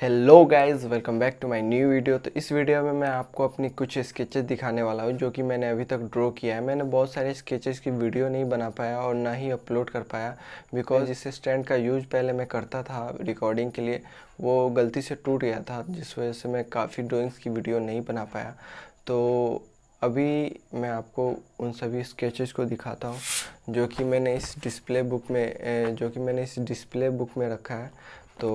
hello guys welcome back to my new video तो इस video में मैं आपको अपनी कुछ स्केचेस दिखाने वाला हूँ जो कि मैंने अभी तक ड्रॉ किया है मैंने बहुत सारे स्केचेस की वीडियो नहीं बना पाया और ना ही अपलोड कर पाया बिकॉज इस स्टैंड का यूज पहले मैं करता था रिकॉर्डिंग के लिए वो गलती से टूट गया था जिस वजह से मैं काफ़ी ड्रॉइंग्स की वीडियो नहीं बना पाया तो अभी मैं आपको उन सभी स्केचेस को दिखाता हूँ जो कि मैंने इस डिस्प्ले बुक में जो कि मैंने इस डिस्प्ले बुक में रखा है तो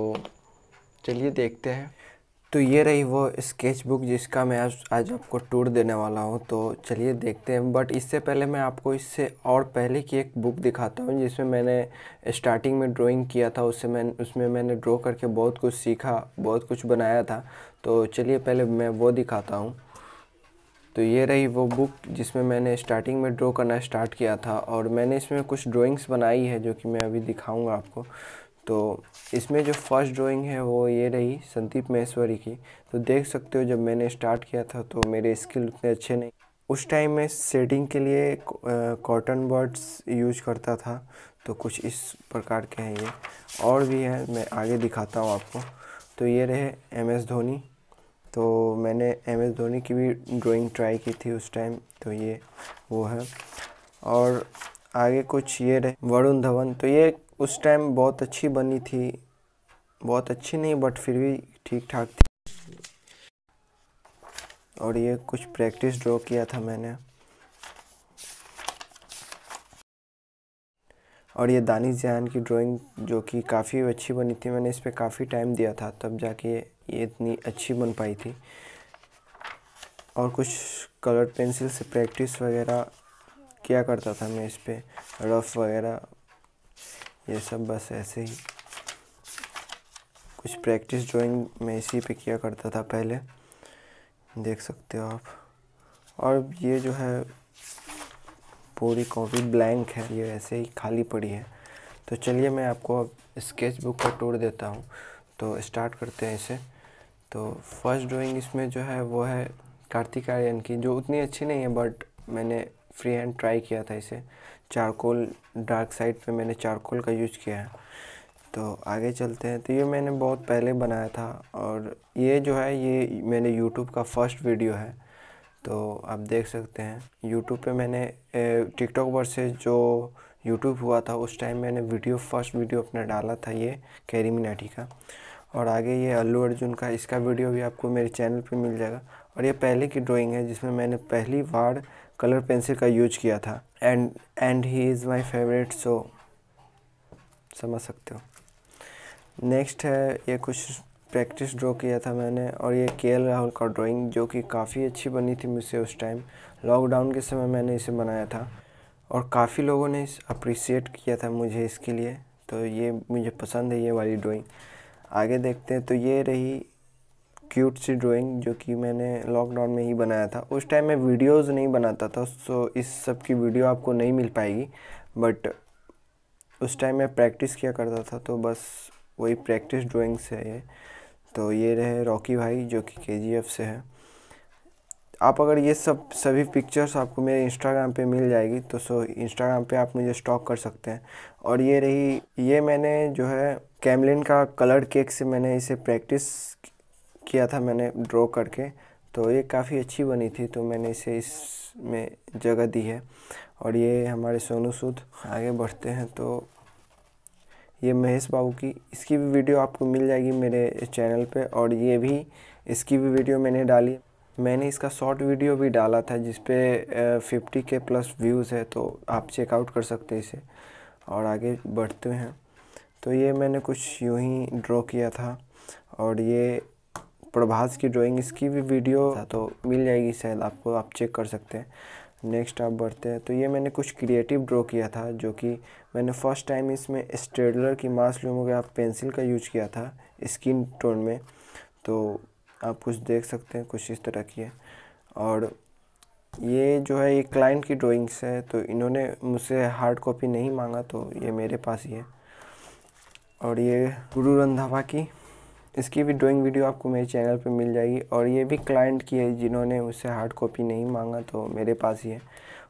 चलिए देखते हैं तो ये रही वो स्केच बुक जिसका मैं आज आज आपको टूर देने वाला हूँ तो चलिए देखते हैं बट इससे पहले मैं आपको इससे और पहले की एक बुक दिखाता हूँ जिसमें मैंने स्टार्टिंग में ड्राइंग किया था उससे मैं उसमें मैंने ड्रॉ करके बहुत कुछ सीखा बहुत कुछ बनाया था तो चलिए पहले मैं वो दिखाता हूँ तो ये रही वो बुक जिसमें मैंने स्टार्टिंग में ड्रॉ करना स्टार्ट किया था और मैंने इसमें कुछ ड्राइंग्स बनाई है जो कि मैं अभी दिखाऊँगा आपको तो इसमें जो फर्स्ट ड्राइंग है वो ये रही संदीप महेश्वरी की तो देख सकते हो जब मैंने स्टार्ट किया था तो मेरे स्किल उतने अच्छे नहीं उस टाइम मैं शेडिंग के लिए कॉटन बर्ड्स यूज करता था तो कुछ इस प्रकार के हैं ये और भी हैं मैं आगे दिखाता हूँ आपको तो ये रहे एम एस धोनी तो मैंने एम एस धोनी की भी ड्राइंग ट्राई की थी उस टाइम तो ये वो है और आगे कुछ ये रहे वरुण धवन तो ये उस टाइम बहुत अच्छी बनी थी बहुत अच्छी नहीं बट फिर भी ठीक ठाक थी और ये कुछ प्रैक्टिस ड्रॉ किया था मैंने और ये दानिश जहान की ड्राइंग जो कि काफ़ी अच्छी बनी थी मैंने इस पर काफ़ी टाइम दिया था तब जाके ये इतनी अच्छी बन पाई थी और कुछ कलर पेंसिल से प्रैक्टिस वगैरह किया करता था मैं इस पर रफ वगैरह ये सब बस ऐसे ही कुछ प्रैक्टिस ड्राइंग मैं इसी पे किया करता था पहले देख सकते हो आप और ये जो है पूरी कॉपी ब्लैंक है ये ऐसे ही खाली पड़ी है तो चलिए मैं आपको अब स्केच बुक का टूर देता हूँ तो स्टार्ट करते हैं इसे तो फर्स्ट ड्राइंग इसमें जो है वो है कार्तिक आर्यन की जो उतनी अच्छी नहीं है बट मैंने फ्री हैंड ट्राई किया था इसे चारकोल डार्क साइड पे मैंने चारकोल का यूज किया है तो आगे चलते हैं तो ये मैंने बहुत पहले बनाया था और ये जो है ये मैंने यूट्यूब का फर्स्ट वीडियो है तो आप देख सकते हैं यूट्यूब पे मैंने टिकटॉक पर से जो यूट्यूब हुआ था उस टाइम मैंने वीडियो फर्स्ट वीडियो अपना डाला था ये कैरी मिनाटी का और आगे ये अल्लू अर्जुन का इसका वीडियो भी आपको मेरे चैनल पर मिल जाएगा और ये पहले की ड्राइंग है जिसमें मैंने पहली बार कलर पेंसिल का यूज किया था and and he is my favourite so समझ सकते हो नेक्स्ट है ये कुछ प्रैक्टिस ड्रॉ किया था मैंने और ये के राहुल का ड्राइंग जो कि काफ़ी अच्छी बनी थी मुझसे उस टाइम लॉकडाउन के समय मैंने इसे बनाया था और काफ़ी लोगों ने अप्रिसिएट किया था मुझे इसके लिए तो ये मुझे पसंद है ये वाली ड्राइंग आगे देखते हैं तो ये रही क्यूट सी ड्राइंग जो कि मैंने लॉकडाउन में ही बनाया था उस टाइम मैं वीडियोस नहीं बनाता था सो इस सब की वीडियो आपको नहीं मिल पाएगी बट उस टाइम मैं प्रैक्टिस किया करता था तो बस वही प्रैक्टिस ड्राइंग्स है ये तो ये रहे रॉकी भाई जो कि के से है आप अगर ये सब सभी पिक्चर्स आपको मेरे इंस्टाग्राम पे मिल जाएगी तो सो इंस्टाग्राम पे आप मुझे स्टॉक कर सकते हैं और ये रही ये मैंने जो है कैमलिन का कलर्ड केक से मैंने इसे प्रैक्टिस किया था मैंने ड्रॉ करके तो ये काफ़ी अच्छी बनी थी तो मैंने इसे इसमें जगह दी है और ये हमारे सोनू सूद आगे बढ़ते हैं तो ये महेश बाबू की इसकी भी वीडियो आपको मिल जाएगी मेरे चैनल पे और ये भी इसकी भी वीडियो मैंने डाली मैंने इसका शॉर्ट वीडियो भी डाला था जिसपे फिफ्टी के प्लस व्यूज़ है तो आप चेकआउट कर सकते हैं इसे और आगे बढ़ते हैं तो ये मैंने कुछ यूँ ही ड्रॉ किया था और ये प्रभास की ड्राइंग इसकी भी वीडियो तो मिल जाएगी शायद आपको आप चेक कर सकते हैं नेक्स्ट आप बढ़ते हैं तो ये मैंने कुछ क्रिएटिव ड्रॉ किया था जो कि मैंने फर्स्ट टाइम इसमें स्टेडलर की मास लूमोग्राफ पेंसिल का यूज किया था स्किन टोन में तो आप कुछ देख सकते हैं कुछ इस तरह की है और ये जो है ये क्लाइंट की ड्राइंग्स है तो इन्होंने मुझसे हार्ड कॉपी नहीं मांगा तो ये मेरे पास ही है और ये गुरु रंधावा की इसकी भी ड्राइंग वीडियो आपको मेरे चैनल पर मिल जाएगी और ये भी क्लाइंट की है जिन्होंने उससे हार्ड कॉपी नहीं मांगा तो मेरे पास ही है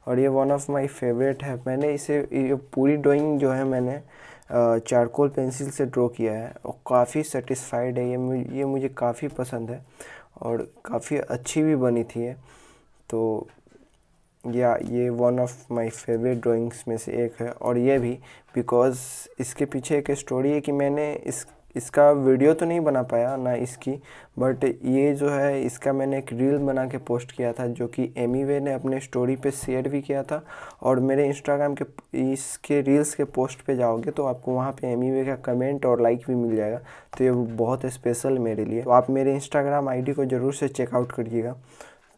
और ये वन ऑफ माय फेवरेट है मैंने इसे ये पूरी ड्राइंग जो है मैंने चारकोल पेंसिल से ड्रॉ किया है और काफ़ी सेटिस्फाइड है ये ये मुझे काफ़ी पसंद है और काफ़ी अच्छी भी बनी थी ये तो या ये one of my favourite drawings में से एक है और ये भी बिकॉज़ इसके पीछे एक स्टोरी है कि मैंने इस इसका वीडियो तो नहीं बना पाया ना इसकी बट ये जो है इसका मैंने एक रील बना के पोस्ट किया था जो कि एमी वे ने अपने स्टोरी पे शेयर भी किया था और मेरे इंस्टाग्राम के इसके रील्स के पोस्ट पे जाओगे तो आपको वहाँ पे एमी वे का कमेंट और लाइक भी मिल जाएगा तो ये बहुत स्पेशल मेरे लिए तो आप मेरे इंस्टाग्राम आई को ज़रूर से चेकआउट करिएगा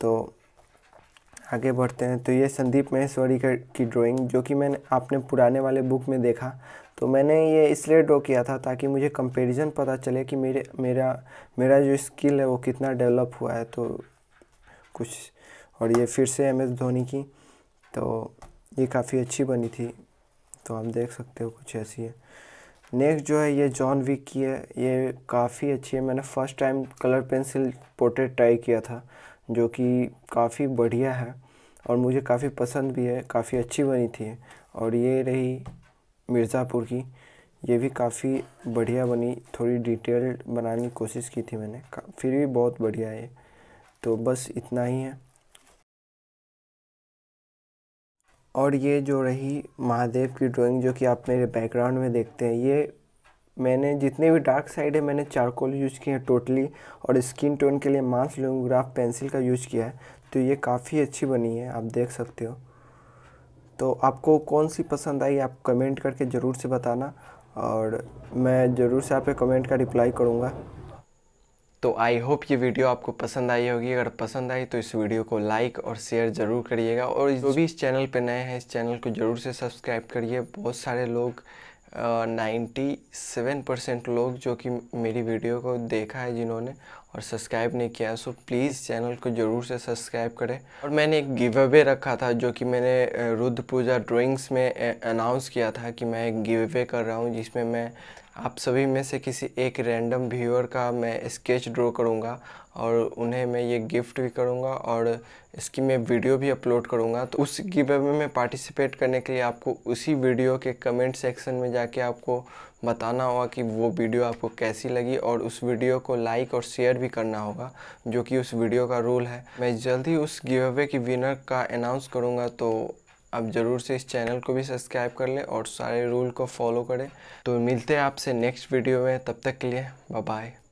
तो आगे बढ़ते हैं तो ये संदीप महेश्वरी की ड्राइंग जो कि मैंने आपने पुराने वाले बुक में देखा तो मैंने ये इसलिए ड्रॉ किया था ताकि मुझे कंपैरिजन पता चले कि मेरे मेरा मेरा जो स्किल है वो कितना डेवलप हुआ है तो कुछ और ये फिर से एम एस धोनी की तो ये काफ़ी अच्छी बनी थी तो आप देख सकते हो कुछ ऐसी है नेक्स्ट जो है ये जॉन विक की है ये काफ़ी अच्छी है मैंने first time colour pencil portrait try किया था जो कि काफ़ी बढ़िया है और मुझे काफ़ी पसंद भी है काफ़ी अच्छी बनी थी और ये रही मिर्ज़ापुर की ये भी काफ़ी बढ़िया बनी थोड़ी डिटेल्ड बनाने की कोशिश की थी मैंने फिर भी बहुत बढ़िया है तो बस इतना ही है और ये जो रही महादेव की ड्राइंग जो कि आप मेरे बैकग्राउंड में देखते हैं ये मैंने जितने भी डार्क साइड है मैंने चारकोल यूज़ किए हैं टोटली और स्किन टोन के लिए मास लूंग्राफ पेंसिल का यूज़ किया है तो ये काफ़ी अच्छी बनी है आप देख सकते हो तो आपको कौन सी पसंद आई आप कमेंट करके ज़रूर से बताना और मैं ज़रूर से आपके कमेंट का रिप्लाई करूँगा तो आई होप ये वीडियो आपको पसंद आई होगी अगर पसंद आई तो इस वीडियो को लाइक और शेयर ज़रूर करिएगा और जो भी इस चैनल पर नए हैं इस चैनल को ज़रूर से सब्सक्राइब करिए बहुत सारे लोग नाइन्टी सेवन परसेंट लोग जो कि मेरी वीडियो को देखा है जिन्होंने और सब्सक्राइब नहीं किया है सो प्लीज़ चैनल को ज़रूर से सब्सक्राइब करें और मैंने एक गिव अवे रखा था जो कि मैंने रुद्र पूजा ड्राइंग्स में अनाउंस किया था कि मैं एक गिव अवे कर रहा हूँ जिसमें मैं आप सभी में से किसी एक रैंडम व्यूअर का मैं स्केच ड्रॉ करूँगा और उन्हें मैं ये गिफ्ट भी करूँगा और इसकी मैं वीडियो भी अपलोड करूँगा तो उस गिव अवे में पार्टिसिपेट करने के लिए आपको उसी वीडियो के कमेंट सेक्शन में जाके आपको बताना होगा कि वो वीडियो आपको कैसी लगी और उस वीडियो को लाइक और शेयर भी करना होगा जो कि उस वीडियो का रूल है मैं जल्द ही उस गिव अवे की विनर का अनाउंस करूँगा तो आप ज़रूर से इस चैनल को भी सब्सक्राइब कर लें और सारे रूल को फॉलो करें तो मिलते हैं आपसे नेक्स्ट वीडियो में तब तक के लिए बाय